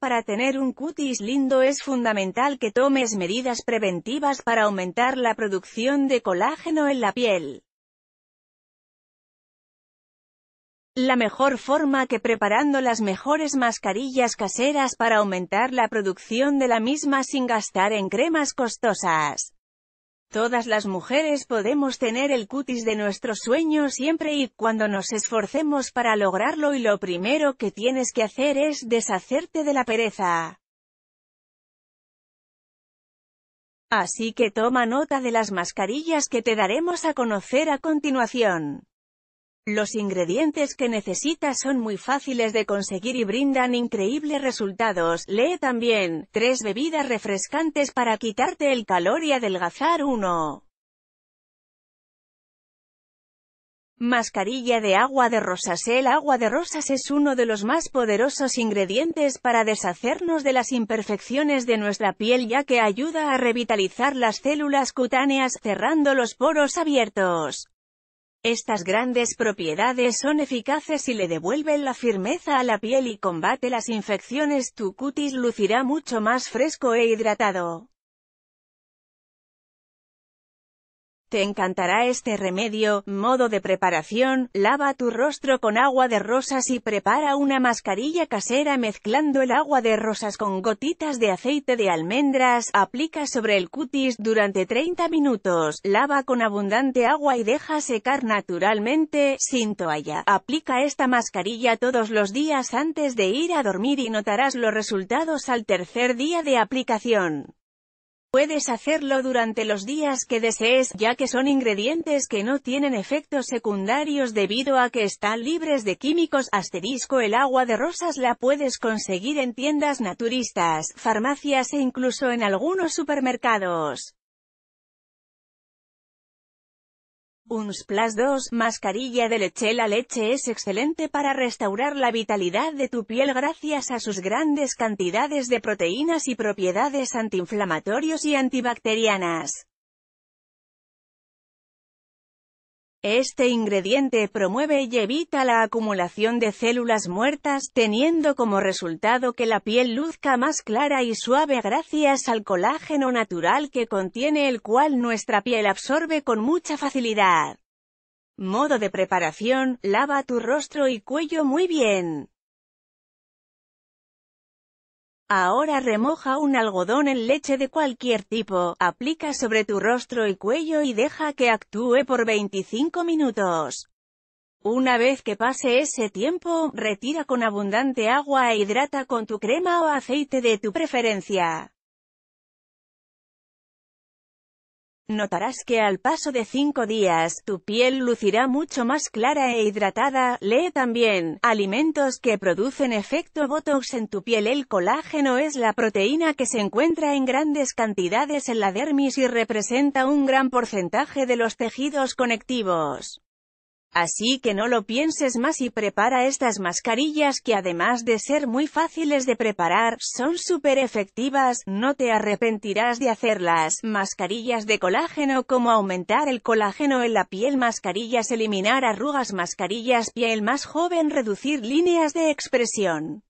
Para tener un cutis lindo es fundamental que tomes medidas preventivas para aumentar la producción de colágeno en la piel. La mejor forma que preparando las mejores mascarillas caseras para aumentar la producción de la misma sin gastar en cremas costosas. Todas las mujeres podemos tener el cutis de nuestro sueño siempre y cuando nos esforcemos para lograrlo y lo primero que tienes que hacer es deshacerte de la pereza. Así que toma nota de las mascarillas que te daremos a conocer a continuación. Los ingredientes que necesitas son muy fáciles de conseguir y brindan increíbles resultados. Lee también, tres bebidas refrescantes para quitarte el calor y adelgazar uno. Mascarilla de agua de rosas El agua de rosas es uno de los más poderosos ingredientes para deshacernos de las imperfecciones de nuestra piel ya que ayuda a revitalizar las células cutáneas cerrando los poros abiertos. Estas grandes propiedades son eficaces y le devuelven la firmeza a la piel y combate las infecciones. Tu cutis lucirá mucho más fresco e hidratado. Te encantará este remedio. Modo de preparación, lava tu rostro con agua de rosas y prepara una mascarilla casera mezclando el agua de rosas con gotitas de aceite de almendras, aplica sobre el cutis durante 30 minutos, lava con abundante agua y deja secar naturalmente, sin toalla. Aplica esta mascarilla todos los días antes de ir a dormir y notarás los resultados al tercer día de aplicación. Puedes hacerlo durante los días que desees, ya que son ingredientes que no tienen efectos secundarios debido a que están libres de químicos. Asterisco El agua de rosas la puedes conseguir en tiendas naturistas, farmacias e incluso en algunos supermercados. plus 2 Mascarilla de leche La leche es excelente para restaurar la vitalidad de tu piel gracias a sus grandes cantidades de proteínas y propiedades antiinflamatorios y antibacterianas. Este ingrediente promueve y evita la acumulación de células muertas, teniendo como resultado que la piel luzca más clara y suave gracias al colágeno natural que contiene el cual nuestra piel absorbe con mucha facilidad. Modo de preparación, lava tu rostro y cuello muy bien. Ahora remoja un algodón en leche de cualquier tipo, aplica sobre tu rostro y cuello y deja que actúe por 25 minutos. Una vez que pase ese tiempo, retira con abundante agua e hidrata con tu crema o aceite de tu preferencia. Notarás que al paso de cinco días, tu piel lucirá mucho más clara e hidratada. Lee también, alimentos que producen efecto Botox en tu piel. El colágeno es la proteína que se encuentra en grandes cantidades en la dermis y representa un gran porcentaje de los tejidos conectivos. Así que no lo pienses más y prepara estas mascarillas que además de ser muy fáciles de preparar, son súper efectivas, no te arrepentirás de hacerlas. Mascarillas de colágeno como aumentar el colágeno en la piel, mascarillas eliminar arrugas, mascarillas piel más joven, reducir líneas de expresión.